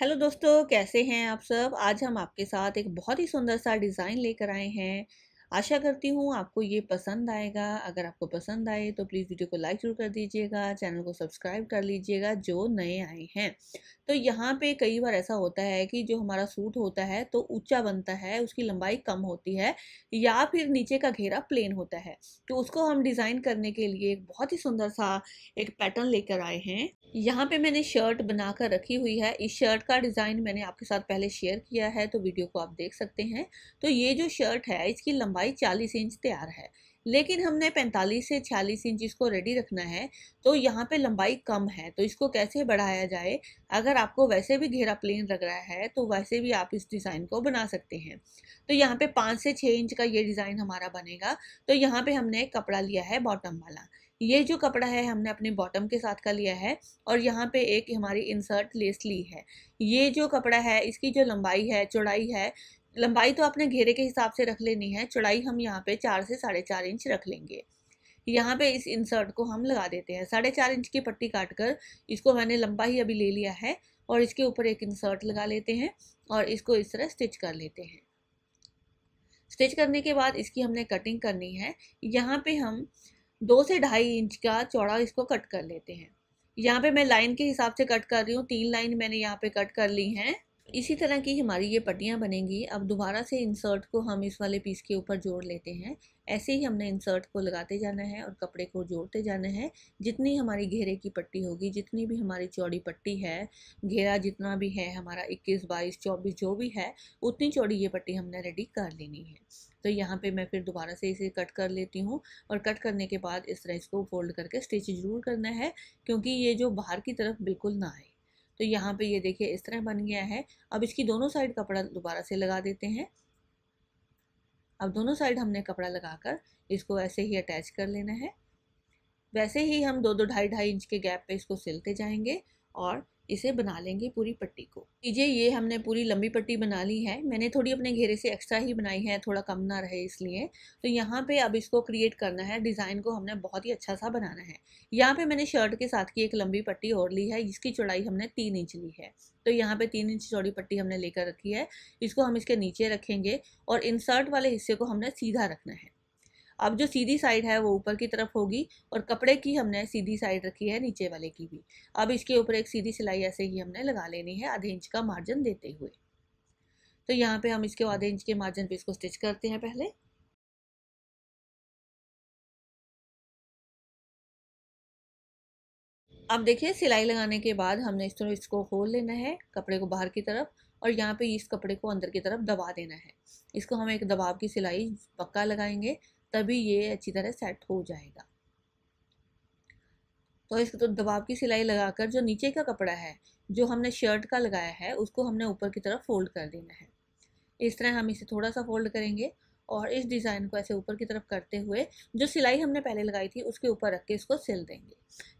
hello दोस्तों कैसे हैं आप सब आज हम आपके साथ एक बहुत ही सुंदर सा डिज़ाइन लेकर आए हैं आशा करती हूँ आपको ये पसंद आएगा अगर आपको पसंद आए तो प्लीज़ वीडियो को लाइक जरूर कर दीजिएगा चैनल को सब्सक्राइब कर लीजिएगा जो नए आए हैं तो यहाँ पे कई बार ऐसा होता है कि जो हमारा सूट होता है तो ऊंचा बनता है उसकी लंबाई कम होती है या फिर नीचे का घेरा प्लेन होता है तो उसको हम डिज़ाइन करने के लिए एक बहुत ही सुंदर सा एक पैटर्न लेकर आए हैं यहाँ पे मैंने शर्ट बनाकर रखी हुई है इस शर्ट का डिज़ाइन मैंने आपके साथ पहले शेयर किया है तो वीडियो को आप देख सकते हैं तो ये जो शर्ट है इसकी लंबाई लंबाई 40 इंच तैयार है लेकिन हमने 45 से 46 इंच इसको रेडी रखना है तो यहाँ पे लंबाई कम है तो इसको कैसे बढ़ाया जाए अगर आपको वैसे भी घेरा प्लेन लग रहा है तो वैसे भी आप इस डिज़ाइन को बना सकते हैं तो यहाँ पे 5 से 6 इंच का ये डिज़ाइन हमारा बनेगा तो यहाँ पे हमने एक कपड़ा लिया है बॉटम वाला ये जो कपड़ा है हमने अपने बॉटम के साथ का लिया है और यहाँ पे एक हमारी इंसर्ट लेस ली है ये जो कपड़ा है इसकी जो लंबाई है चौड़ाई है लंबाई तो आपने घेरे के हिसाब से रख लेनी है चौड़ाई हम यहाँ पे चार से साढ़े चार इंच रख लेंगे यहाँ पे इस इंसर्ट को हम लगा देते हैं साढ़े चार इंच की पट्टी काट कर इसको मैंने लंबा ही अभी ले लिया है और इसके ऊपर एक इंसर्ट लगा लेते हैं और इसको इस तरह स्टिच कर लेते हैं स्टिच करने के बाद इसकी हमने कटिंग करनी है यहाँ पे हम दो से ढाई इंच का चौड़ा इसको कट कर लेते हैं यहाँ पे मैं लाइन के हिसाब से कट कर रही हूँ तीन लाइन मैंने यहाँ पे कट कर ली हैं इसी तरह की हमारी ये पट्टियाँ बनेंगी अब दोबारा से इंसर्ट को हम इस वाले पीस के ऊपर जोड़ लेते हैं ऐसे ही हमने इंसर्ट को लगाते जाना है और कपड़े को जोड़ते जाना है जितनी हमारी घेरे की पट्टी होगी जितनी भी हमारी चौड़ी पट्टी है घेरा जितना भी है हमारा 21, 22, 24 जो भी है उतनी चौड़ी ये पट्टी हमने रेडी कर लेनी है तो यहाँ पे मैं फिर दोबारा से इसे कट कर लेती हूँ और कट करने के बाद इस तरह इसको फोल्ड करके स्टिच जरूर करना है क्योंकि ये जो बाहर की तरफ बिल्कुल ना आए तो यहाँ पे ये देखिए इस तरह बन गया है अब इसकी दोनों साइड कपड़ा दोबारा से लगा देते हैं अब दोनों साइड हमने कपड़ा लगाकर इसको ऐसे ही अटैच कर लेना है वैसे ही हम दो दो ढाई ढाई इंच के गैप पे इसको सिलते जाएंगे और इसे बना लेंगे पूरी पट्टी को लीजिए ये हमने पूरी लंबी पट्टी बना ली है मैंने थोड़ी अपने घेरे से एक्स्ट्रा ही बनाई है थोड़ा कम ना रहे इसलिए तो यहाँ पे अब इसको क्रिएट करना है डिज़ाइन को हमने बहुत ही अच्छा सा बनाना है यहाँ पे मैंने शर्ट के साथ की एक लंबी पट्टी और ली है जिसकी चौड़ाई हमने तीन इंच ली है तो यहाँ पे तीन इंच चौड़ी पट्टी हमने लेकर रखी है इसको हम इसके नीचे रखेंगे और इंसर्ट वाले हिस्से को हमने सीधा रखना है अब जो सीधी साइड है वो ऊपर की तरफ होगी और कपड़े की हमने सीधी साइड रखी है नीचे वाले की भी अब इसके ऊपर एक सीधी सिलाई ऐसे ही हमने लगा लेनी है आधे इंच का मार्जिन देते हुए तो यहाँ पे हम इसके आधे इंच के मार्जिन पे इसको स्टिच करते हैं पहले अब देखिए सिलाई लगाने के बाद हमने इस तरह इसको खोल लेना है कपड़े को बाहर की तरफ और यहाँ पे इस कपड़े को अंदर की तरफ दबा देना है इसको हम एक दबाव की सिलाई पक्का लगाएंगे तभी ये अच्छी तरह सेट हो जाएगा तो इसको तो दबाव की सिलाई लगाकर जो नीचे का कपड़ा है जो हमने शर्ट का लगाया है उसको हमने ऊपर की तरफ फोल्ड कर देना है इस तरह हम इसे थोड़ा सा फोल्ड करेंगे और इस डिज़ाइन को ऐसे ऊपर की तरफ करते हुए जो सिलाई हमने पहले लगाई थी उसके ऊपर रख के इसको सिल देंगे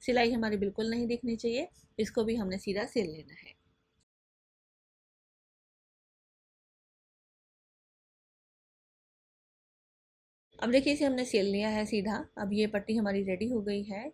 सिलाई हमारी बिल्कुल नहीं दिखनी चाहिए इसको भी हमने सीधा सिल लेना है अब देखिए इसे हमने सेल लिया है सीधा अब ये पट्टी हमारी रेडी हो गई है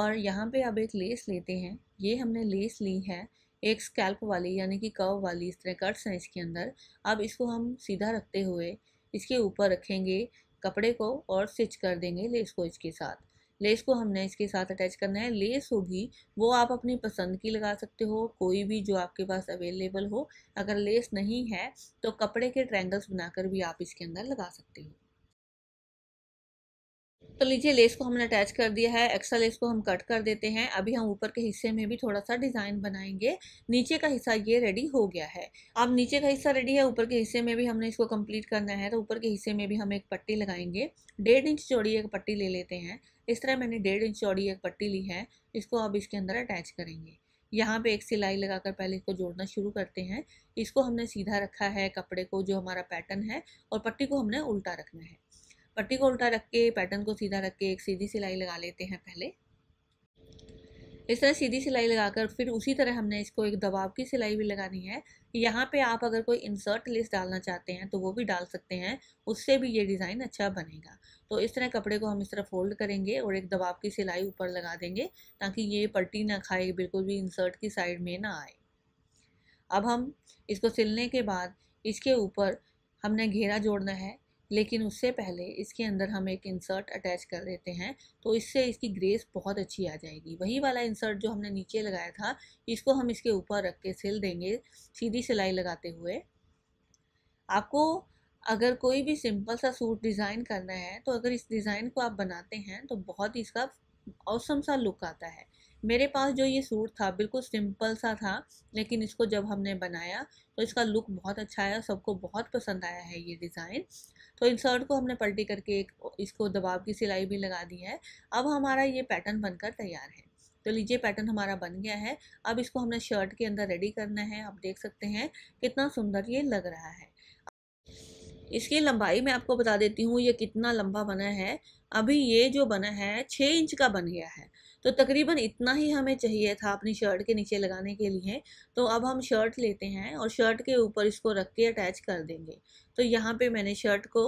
और यहाँ पे अब एक लेस लेते हैं ये हमने लेस ली है एक स्कैल्प वाली यानी कि कव वाली इस तरह कट्स हैं इसके अंदर अब इसको हम सीधा रखते हुए इसके ऊपर रखेंगे कपड़े को और स्टिच कर देंगे लेस को इसके साथ लेस को हमने इसके साथ अटैच करना है लेस होगी वो आप अपनी पसंद की लगा सकते हो कोई भी जो आपके पास अवेलेबल हो अगर लेस नहीं है तो कपड़े के ट्रैंगल्स बनाकर भी आप इसके अंदर लगा सकते हो तो लीजिए लेस को हमने अटैच कर दिया है एक्स्ट्रा लेस को हम कट कर देते हैं अभी हम ऊपर के हिस्से में भी थोड़ा सा डिज़ाइन बनाएंगे नीचे का हिस्सा ये रेडी हो गया है अब नीचे का हिस्सा रेडी है ऊपर के हिस्से में भी हमने इसको कंप्लीट करना है तो ऊपर के हिस्से में भी हम एक पट्टी लगाएंगे डेढ़ इंच चौड़ी एक पट्टी ले लेते हैं इस तरह मैंने डेढ़ इंच चौड़ी एक पट्टी ली है इसको अब इसके अंदर अटैच करेंगे यहाँ पे एक सिलाई लगाकर पहले इसको जोड़ना शुरू करते हैं इसको हमने सीधा रखा है कपड़े को जो हमारा पैटर्न है और पट्टी को हमने उल्टा रखना है पट्टी को उल्टा रख के पैटर्न को सीधा रख के एक सीधी सिलाई लगा लेते हैं पहले इस तरह सीधी सिलाई लगाकर फिर उसी तरह हमने इसको एक दबाव की सिलाई भी लगानी है यहाँ पे आप अगर कोई इंसर्ट लिस्ट डालना चाहते हैं तो वो भी डाल सकते हैं उससे भी ये डिज़ाइन अच्छा बनेगा तो इस तरह कपड़े को हम इस तरह फोल्ड करेंगे और एक दबाव की सिलाई ऊपर लगा देंगे ताकि ये पट्टी ना खाए बिल्कुल भी इंसर्ट की साइड में ना आए अब हम इसको सिलने के बाद इसके ऊपर हमने घेरा जोड़ना है लेकिन उससे पहले इसके अंदर हम एक इंसर्ट अटैच कर देते हैं तो इससे इसकी ग्रेस बहुत अच्छी आ जाएगी वही वाला इंसर्ट जो हमने नीचे लगाया था इसको हम इसके ऊपर रख के सिल देंगे सीधी सिलाई लगाते हुए आपको अगर कोई भी सिंपल सा सूट डिज़ाइन करना है तो अगर इस डिज़ाइन को आप बनाते हैं तो बहुत ही इसका औसम सा लुक आता है मेरे पास जो ये सूट था बिल्कुल सिंपल सा था लेकिन इसको जब हमने बनाया तो इसका लुक बहुत अच्छा आया सबको बहुत पसंद आया है ये डिज़ाइन तो इन शर्ट को हमने पलटी करके एक इसको दबाव की सिलाई भी लगा दी है अब हमारा ये पैटर्न बनकर तैयार है तो लीजिए पैटर्न हमारा बन गया है अब इसको हमने शर्ट के अंदर रेडी करना है आप देख सकते हैं कितना सुंदर ये लग रहा है इसकी लंबाई मैं आपको बता देती हूँ ये कितना लंबा बना है अभी ये जो बना है छः इंच का बन गया है तो तकरीबन इतना ही हमें चाहिए था अपनी शर्ट के नीचे लगाने के लिए तो अब हम शर्ट लेते हैं और शर्ट के ऊपर इसको रख के अटैच कर देंगे तो यहाँ पे मैंने शर्ट को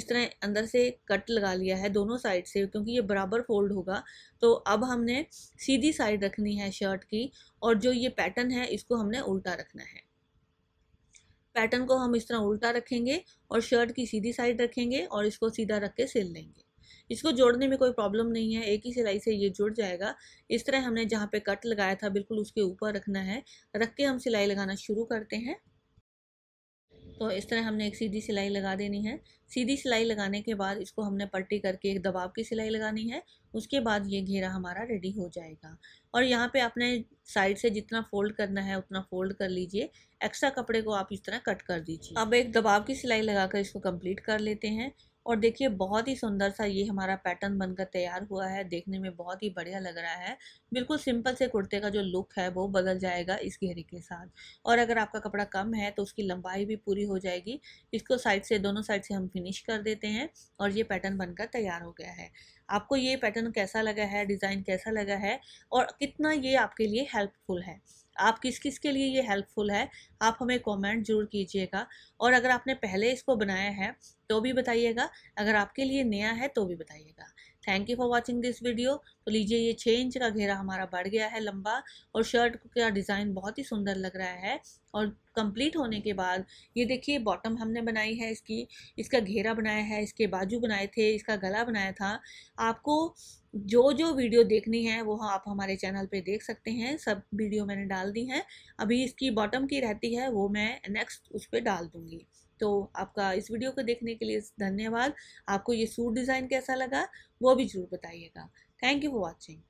इस तरह अंदर से कट लगा लिया है दोनों साइड से क्योंकि ये बराबर फोल्ड होगा तो अब हमने सीधी साइड रखनी है शर्ट की और जो ये पैटर्न है इसको हमने उल्टा रखना है पैटर्न को हम इस तरह उल्टा रखेंगे और शर्ट की सीधी साइड रखेंगे और इसको सीधा रख के सिल लेंगे इसको जोड़ने में कोई प्रॉब्लम नहीं है एक ही सिलाई से ये जुड़ जाएगा इस तरह हमने जहाँ पे कट लगाया था बिल्कुल उसके ऊपर रखना है रख के हम सिलाई लगाना शुरू करते हैं तो इस तरह हमने एक सीधी सिलाई लगा देनी है सीधी सिलाई लगाने के बाद इसको हमने पट्टी करके एक दबाव की सिलाई लगानी है उसके बाद ये घेरा हमारा रेडी हो जाएगा और यहाँ पे आपने साइड से जितना फोल्ड करना है उतना फोल्ड कर लीजिए एक्स्ट्रा कपड़े को आप इस तरह कट कर दीजिए अब एक दबाव की सिलाई लगाकर इसको कंप्लीट कर लेते हैं और देखिए बहुत ही सुंदर सा ये हमारा पैटर्न बनकर तैयार हुआ है देखने में बहुत ही बढ़िया लग रहा है बिल्कुल सिंपल से कुर्ते का जो लुक है वो बदल जाएगा इस घेरे के साथ और अगर आपका कपड़ा कम है तो उसकी लंबाई भी पूरी हो जाएगी इसको साइड से दोनों साइड से हम फिनिश कर देते हैं और ये पैटर्न बनकर तैयार हो गया है आपको ये पैटर्न कैसा लगा है डिज़ाइन कैसा लगा है और कितना ये आपके लिए हेल्पफुल है आप किस किस के लिए ये हेल्पफुल है आप हमें कमेंट जरूर कीजिएगा और अगर आपने पहले इसको बनाया है तो भी बताइएगा अगर आपके लिए नया है तो भी बताइएगा thank you for watching this video तो लीजिए ये छः इंच का घेरा हमारा बढ़ गया है लंबा और शर्ट का डिज़ाइन बहुत ही सुंदर लग रहा है और कंप्लीट होने के बाद ये देखिए बॉटम हमने बनाई है इसकी इसका घेरा बनाया है इसके बाजू बनाए थे इसका गला बनाया था आपको जो जो वीडियो देखनी है वो आप हमारे चैनल पे देख सकते हैं सब वीडियो मैंने डाल दी हैं अभी इसकी बॉटम की रहती है वो मैं नेक्स्ट उस पर डाल दूँगी तो आपका इस वीडियो को देखने के लिए धन्यवाद आपको ये सूट डिज़ाइन कैसा लगा वो भी ज़रूर बताइएगा थैंक यू फॉर वॉचिंग